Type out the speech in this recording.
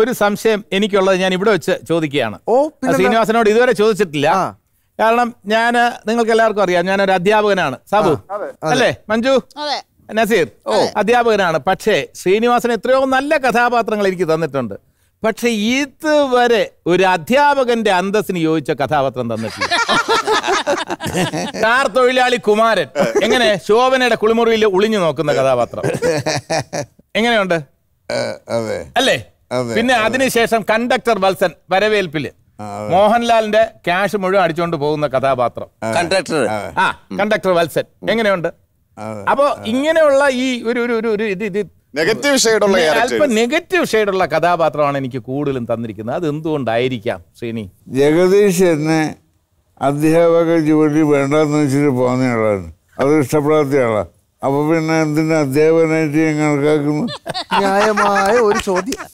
ഒരു സംശയം എനിക്കുള്ളത് ഞാൻ ഇവിടെ വെച്ച് ചോദിക്കുകയാണ് ഓ ശ്രീനിവാസനോട് ഇതുവരെ ചോദിച്ചിട്ടില്ല കാരണം ഞാൻ നിങ്ങൾക്ക് എല്ലാവർക്കും അറിയാം ഞാൻ ഒരു അധ്യാപകനാണ് സാബു അല്ലേ മഞ്ജു നസീർ ഓ അധ്യാപകനാണ് പക്ഷേ ശ്രീനിവാസൻ എത്രയോ നല്ല കഥാപാത്രങ്ങൾ എനിക്ക് തന്നിട്ടുണ്ട് പക്ഷെ ഇതുവരെ ഒരു അധ്യാപകന്റെ അന്തസ്സിന് യോജിച്ച കഥാപാത്രം തന്നിട്ടില്ല കാർ തൊഴിലാളി കുമാരൻ എങ്ങനെ ശോഭനയുടെ കുളിമുറിയിൽ ഒളിഞ്ഞു നോക്കുന്ന കഥാപാത്രം എങ്ങനെയുണ്ട് അല്ലേ പിന്നെ അതിനുശേഷം കണ്ടക്ടർ വത്സൻ വരവേൽപ്പില് മോഹൻലാലിന്റെ ക്യാഷ് മുഴുവൻ അടിച്ചുകൊണ്ട് പോകുന്ന കഥാപാത്രം കണ്ടക്ടർ ആ കണ്ടക്ടർ വത്സൻ എങ്ങനെയുണ്ട് അപ്പോ ഇങ്ങനെയുള്ള ഈ ഒരു ഒരു ഒരു ഇത് നെഗറ്റീവ് ഷെയ്ഡുള്ള അല്പം നെഗറ്റീവ് ഷെയ്ഡുള്ള കഥാപാത്രമാണ് എനിക്ക് കൂടുതലും തന്നിരിക്കുന്നത് അത് എന്തുകൊണ്ടായിരിക്കാം ശ്രീനി ജഗദീഷ് എന്നെ അധ്യാപക ജോലി വേണ്ടെന്ന് വെച്ചിട്ട് പോകുന്നയാളാണ് അത് ഇഷ്ടപ്പെടാത്ത ആളാണ് അപ്പൊ പിന്നെ എന്തിനാ അധ്യാപകനായിട്ട് ഞാൻ കണക്കാക്കുന്നു ന്യായമായ ഒരു ചോദ്യം